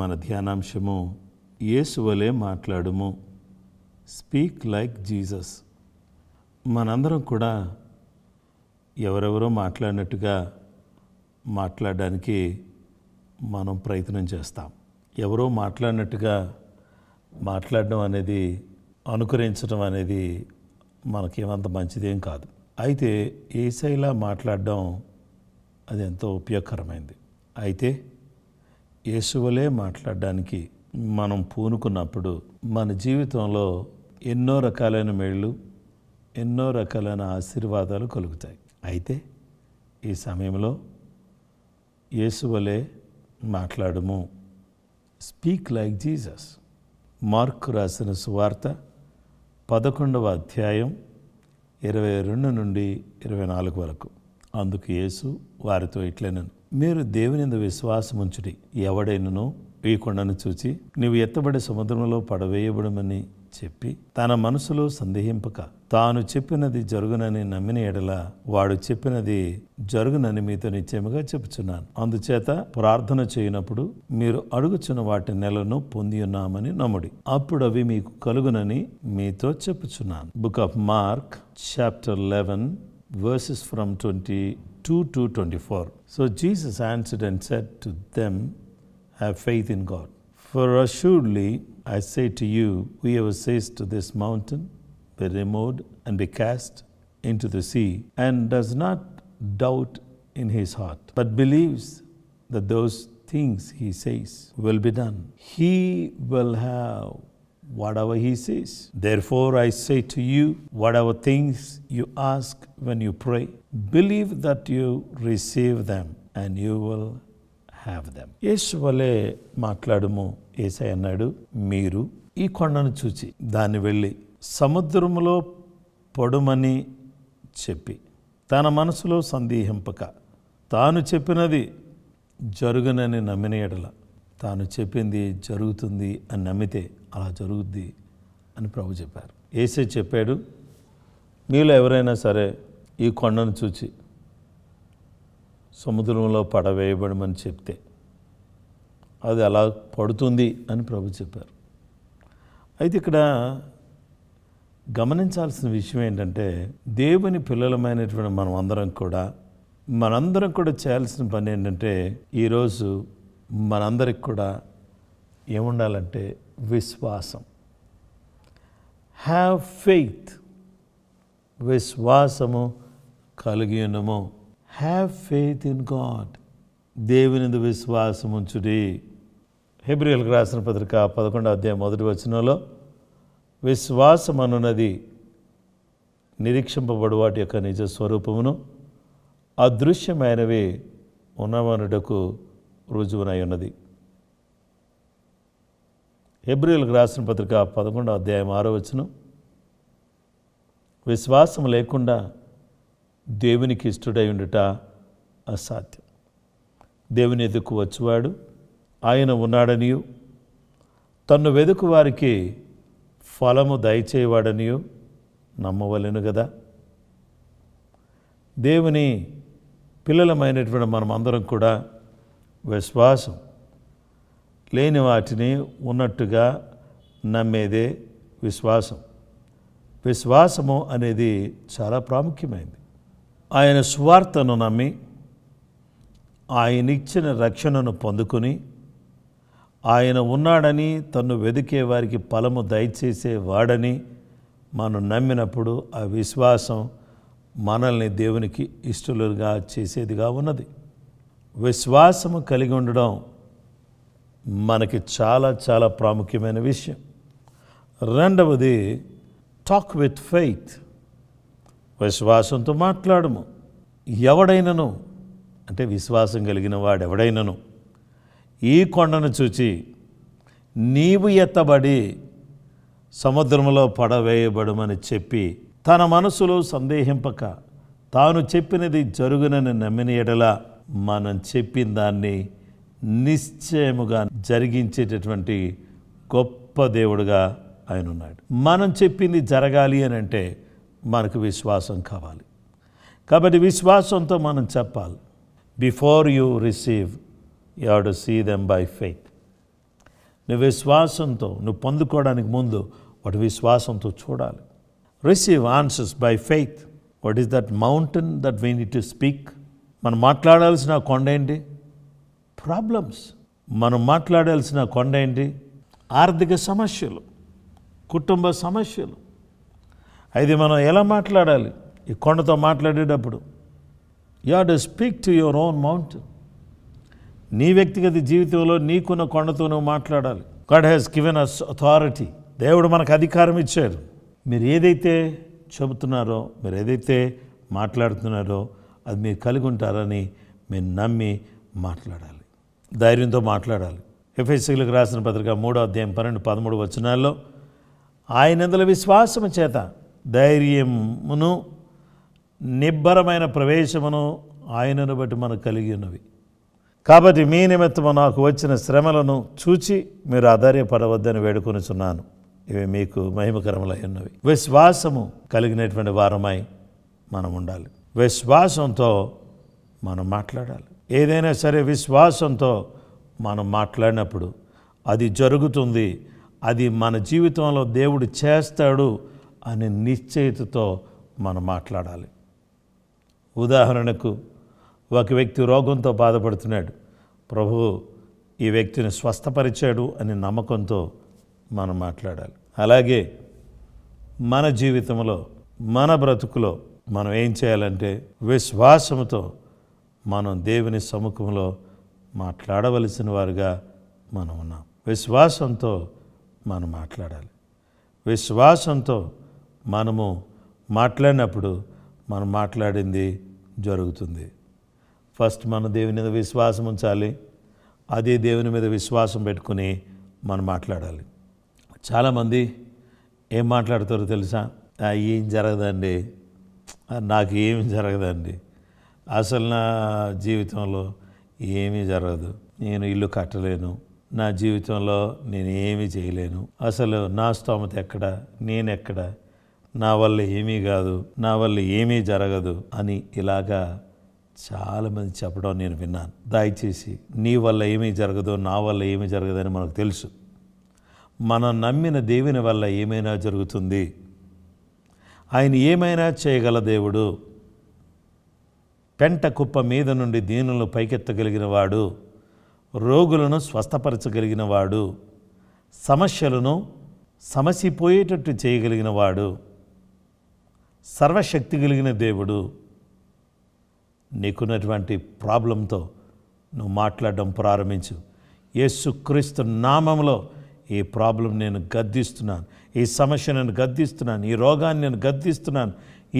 మన ధ్యానాంశము యేసువలే మాట్లాడుము స్పీక్ లైక్ జీసస్ మనందరం కూడా ఎవరెవరో మాట్లాడినట్టుగా మాట్లాడడానికి మనం ప్రయత్నం చేస్తాం ఎవరో మాట్లాడినట్టుగా మాట్లాడడం అనేది అనుకరించడం అనేది మనకేమంత మంచిదేం కాదు అయితే ఏసైలా మాట్లాడడం అది ఎంతో ఉపయోగకరమైంది అయితే యేసువలే మాట్లాడడానికి మనం పూనుకున్నప్పుడు మన జీవితంలో ఎన్నో రకాలైన మేళ్ళు ఎన్నో రకాలైన ఆశీర్వాదాలు కలుగుతాయి అయితే ఈ సమయంలో యేసువలే మాట్లాడము స్పీక్ లైక్ జీసస్ మార్క్ రాసిన సువార్త పదకొండవ అధ్యాయం ఇరవై రెండు నుండి ఇరవై నాలుగు వరకు అందుకు యేసు వారితో ఇట్లనను మీరు దేవునిందు విశ్వాసముంచుడి ఎవడైనను ఈ కొండను చూచి నీవు ఎత్తబడి సముద్రంలో పడవేయబడమని చెప్పి తన మనసులో సందేహింపక తాను చెప్పినది జరుగునని నమ్మిన ఎడల వాడు చెప్పినది జరుగునని మీతో నిత్యముగా చెప్పుచున్నాను అందుచేత ప్రార్థన చేయనప్పుడు మీరు అడుగుచున్న వాటి నెలను పొంది ఉన్నామని నమ్ముడి అప్పుడు అవి మీకు కలుగునని మీతో చెప్పుచున్నాను book of Mark chapter eleven verses from twenty 2 to 24. So Jesus answered and said to them, Have faith in God. For assuredly I say to you, whoever says to this mountain, Be removed and be cast into the sea, and does not doubt in his heart, but believes that those things he says will be done, he will have whatever he says. Therefore, I say to you, whatever things you ask when you pray, believe that you receive them and you will have them యేసు వలె మాట్లాడము ఏసై అన్నాడు మీరు ఈ కొండను చూచి దాన్ని వెళ్ళి సముద్రములో పడుమని చెప్పి తన మనసులో సందేహింపక తాను చెప్పినది జరుగునని నమ్మిన ఎడల తాను చెప్పింది జరుగుతుంది అని నమ్మితే అలా జరుగుద్ది అని ప్రభు చెప్పారు ఏసే చెప్పాడు మీలో ఎవరైనా సరే ఈ కొండను చూచి సముద్రంలో పడవేయబడమని చెప్తే అది అలా పడుతుంది అని ప్రభు చెప్పారు అయితే ఇక్కడ గమనించాల్సిన విషయం ఏంటంటే దేవుని పిల్లలమైనటువంటి మనం అందరం కూడా మనందరం కూడా చేయాల్సిన పని ఏంటంటే ఈరోజు మనందరికి కూడా ఏముండాలంటే విశ్వాసం హ్యావ్ ఫెయిత్ విశ్వాసము కలిగి ఉండము హ్యావ్ ఫెయిత్ ఇన్ గాడ్ దేవుని విశ్వాసం ఉంచుడి హెబ్రియల్కి రాసిన పత్రిక పదకొండో అధ్యాయం మొదటి వచనంలో విశ్వాసం అనున్నది నిరీక్షింపబడు వాటి యొక్క నిజ స్వరూపమును అదృశ్యమైనవి ఉన్నవనుటకు రుజువునై ఉన్నది ఎబ్రిల్కి రాసిన పత్రిక పదకొండో అధ్యాయం ఆరో వచనం విశ్వాసం లేకుండా దేవునికి ఇష్టడై ఉండుట అసాధ్యం దేవుని ఎదుకు వచ్చువాడు ఆయన ఉన్నాడనియు తన్ను వెదుకు వారికి ఫలము దయచేవాడనియు నమ్మవలెను కదా దేవుని పిల్లలమైనటువంటి మనం అందరం కూడా విశ్వాసం లేని వాటిని ఉన్నట్టుగా నమ్మేదే విశ్వాసం విశ్వాసము అనేది చాలా ప్రాముఖ్యమైనది ఆయన స్వార్థను నమ్మి ఆయనిచ్చిన రక్షణను పొందుకుని ఆయన ఉన్నాడని తను వెదికే వారికి ఫలము దయచేసేవాడని మనం నమ్మినప్పుడు ఆ విశ్వాసం మనల్ని దేవునికి ఇష్టలుగా చేసేదిగా ఉన్నది విశ్వాసము కలిగి ఉండడం మనకి చాలా చాలా ప్రాముఖ్యమైన విషయం రెండవది టాక్ విత్ ఫెయిత్ విశ్వాసంతో మాట్లాడము ఎవడైనను అంటే విశ్వాసం కలిగిన వాడెవడైనను ఈ కొండను చూచి నీవు ఎత్తబడి సముద్రంలో పడవేయబడమని చెప్పి తన మనసులో సందేహింపక తాను చెప్పినది జరుగునని నమ్మిన ఎడలా మనం చెప్పిన దాన్ని నిశ్చయముగా జరిగించేటటువంటి గొప్ప దేవుడుగా ఆయన ఉన్నాడు మనం చెప్పింది జరగాలి అని అంటే మనకు విశ్వాసం కావాలి కాబట్టి విశ్వాసంతో మనం చెప్పాలి before you receive you who see them by faith నువ్వు విశ్వాసంతో నువ్వు పొందుకోవడానికి ముందు వాటి విశ్వాసంతో చూడాలి receive answers by faith what is that mountain that we need to speak మనం మాట్లాడాల్సిన కొండ ఏంటి ప్రాబ్లమ్స్ మనం మాట్లాడాల్సిన కొండ ఏంటి ఆర్థిక సమస్యలు కుటుంబ సమస్యలు అయితే మనం ఎలా మాట్లాడాలి ఈ కొండతో మాట్లాడేటప్పుడు you have speak to your own mount నీ వ్యక్తిగత జీవితంలో నీకున్న కొండతో నువ్వు మాట్లాడాలి God has given us authority దేవుడు మనకు అధికారం ఇచ్చాడు మీరు ఏదైతే చెబుతున్నారో మీరు ఏదైతే మాట్లాడుతున్నారో అది మీరు కలిగి ఉంటారని మేము నమ్మి మాట్లాడాలి ధైర్యంతో మాట్లాడాలి ఎఫ్ఎస్సీలకు రాసిన పత్రిక మూడో అధ్యాయం పన్నెండు పదమూడు వచనాల్లో ఆయనందుల విశ్వాసము చేత ధైర్యమును నిబ్బరమైన ప్రవేశమును ఆయనను బట్టి మనకు కలిగి ఉన్నవి కాబట్టి మీ నిమిత్తము నాకు వచ్చిన శ్రమలను చూచి మీరు ఆధార్యపడవద్దని వేడుకొనిచున్నాను ఇవి మీకు మహిమకరములై ఉన్నవి విశ్వాసము కలిగినటువంటి వారమై మనం ఉండాలి విశ్వాసంతో మనం మాట్లాడాలి ఏదైనా సరే విశ్వాసంతో మనం మాట్లాడినప్పుడు అది జరుగుతుంది అది మన జీవితంలో దేవుడు చేస్తాడు అనే నిశ్చయితతో మనం మాట్లాడాలి ఉదాహరణకు ఒక వ్యక్తి రోగంతో బాధపడుతున్నాడు ప్రభు ఈ వ్యక్తిని స్వస్థపరిచాడు అనే నమ్మకంతో మనం మాట్లాడాలి అలాగే మన జీవితంలో మన బ్రతుకులో మనం ఏం చేయాలంటే విశ్వాసంతో మనం దేవుని సముఖంలో మాట్లాడవలసిన వారుగా మనం ఉన్నాం విశ్వాసంతో మనం మాట్లాడాలి విశ్వాసంతో మనము మాట్లాడినప్పుడు మనం మాట్లాడింది జరుగుతుంది ఫస్ట్ మనం దేవుని మీద విశ్వాసం ఉంచాలి అదే దేవుని మీద విశ్వాసం పెట్టుకుని మనం మాట్లాడాలి చాలామంది ఏం మాట్లాడతారో తెలుసా ఏం జరగదండి నాకు ఏమి జరగదండి అసలు నా జీవితంలో ఏమీ జరగదు నేను ఇల్లు కట్టలేను నా జీవితంలో నేను ఏమీ చేయలేను అసలు నా స్తోమత ఎక్కడ నేనెక్కడ నా వల్ల ఏమీ కాదు నా వల్ల ఏమీ జరగదు అని ఇలాగా చాలామంది చెప్పడం నేను విన్నాను దయచేసి నీ వల్ల ఏమీ జరగదు నా వల్ల ఏమీ జరగదని మనకు తెలుసు మనం నమ్మిన దేవుని వల్ల ఏమైనా జరుగుతుంది ఆయన ఏమైనా చేయగల దేవుడు పెంట కుప్ప మీద నుండి దీనులను పైకెత్తగలిగిన వాడు రోగులను స్వస్థపరచగలిగిన వాడు సమస్యలను సమసిపోయేటట్టు చేయగలిగిన వాడు సర్వశక్తి కలిగిన దేవుడు నీకున్నటువంటి ప్రాబ్లంతో నువ్వు మాట్లాడడం ప్రారంభించు యేసుక్రీస్తు నామంలో ఈ ప్రాబ్లం నేను గద్దిస్తున్నాను ఈ సమస్య నేను గద్దిస్తున్నాను ఈ రోగాన్ని నేను గద్దిస్తున్నాను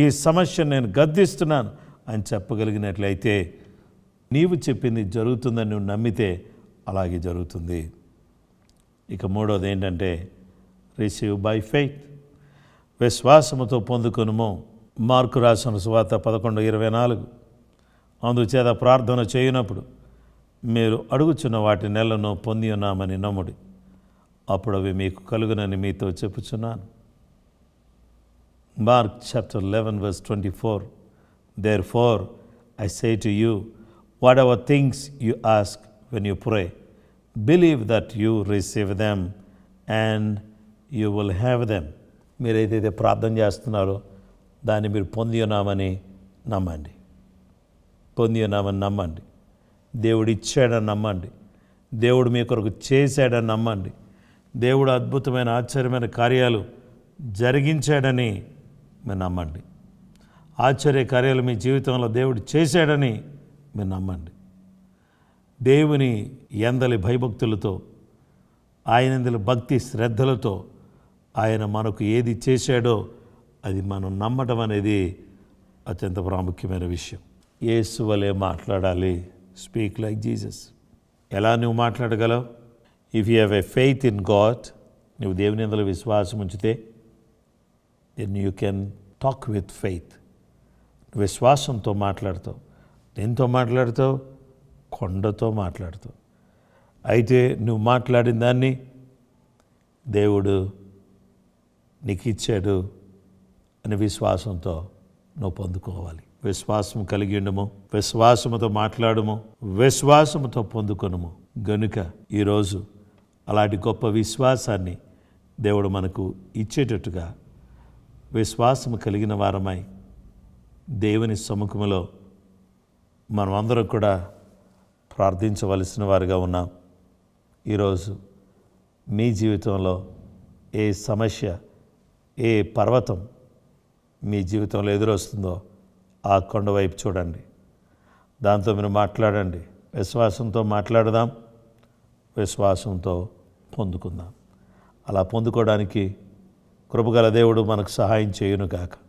ఈ సమస్య నేను గద్దిస్తున్నాను అని చెప్పగలిగినట్లయితే నీవు చెప్పింది జరుగుతుందని నువ్వు నమ్మితే అలాగే జరుగుతుంది ఇక మూడోది ఏంటంటే రిసీవ్ బై ఫెయిత్ విశ్వాసముతో పొందుకునుము మార్కు రాసిన శువార్త పదకొండు ఇరవై నాలుగు అందుచేత ప్రార్థన చేయనప్పుడు మీరు అడుగుచున్న వాటి నెలను పొంది ఉన్నామని నమ్ముడి అప్పుడు అవి మీకు కలుగునని మీతో చెప్పుచున్నాను Mark chapter eleven verse twenty four therefore I say to you whatever things you ask when you pray believe that you receive them and you will have them మీరు ఏదైతే ప్రార్థన చేస్తున్నారో దాన్ని మీరు పొంది ఉన్నామని నమ్మండి పొంది ఉన్నామని నమ్మండి దేవుడు ఇచ్చాడని నమ్మండి దేవుడు మీ కొరకు చేశాడని నమ్మండి దేవుడు అద్భుతమైన ఆశ్చర్యమైన కార్యాలు జరిగించాడని మీరు నమ్మండి ఆశ్చర్య కార్యాలు మీ జీవితంలో దేవుడు చేశాడని మీరు నమ్మండి దేవుని ఎందలి భయభక్తులతో ఆయన ఎందలి భక్తి శ్రద్ధలతో ఆయన మనకు ఏది చేశాడో అది మనం నమ్మటం అనేది అత్యంత ప్రాముఖ్యమైన విషయం ఏసు వలే మాట్లాడాలి స్పీక్ లైక్ జీసస్ ఎలా నువ్వు మాట్లాడగలవు if you have a faith in God నువ్వు దేవుని అందులో విశ్వాసం ఉంచితే then you can talk with faith విశ్వాసంతో మాట్లాడతావు దేంతో మాట్లాడతావు కొండతో మాట్లాడుతావు అయితే నువ్వు మాట్లాడిన దాన్ని దేవుడు నీకు ఇచ్చాడు అనే విశ్వాసంతో నువ్వు పొందుకోవాలి విశ్వాసం కలిగి ఉండము విశ్వాసముతో మాట్లాడము విశ్వాసముతో పొందుకొనము గనుక ఈరోజు అలాంటి గొప్ప విశ్వాసాన్ని దేవుడు మనకు ఇచ్చేటట్టుగా విశ్వాసము కలిగిన వారమై దేవుని మనం అందరం కూడా ప్రార్థించవలసిన వారుగా ఉన్నాం ఈరోజు మీ జీవితంలో ఏ సమస్య ఏ పర్వతం మీ జీవితంలో ఎదురొస్తుందో ఆ కొండ వైపు చూడండి దాంతో మీరు మాట్లాడండి విశ్వాసంతో మాట్లాడదాం విశ్వాసంతో పొందుకుందాం అలా పొందుకోవడానికి కృపగల దేవుడు మనకు సహాయం చేయునుగాక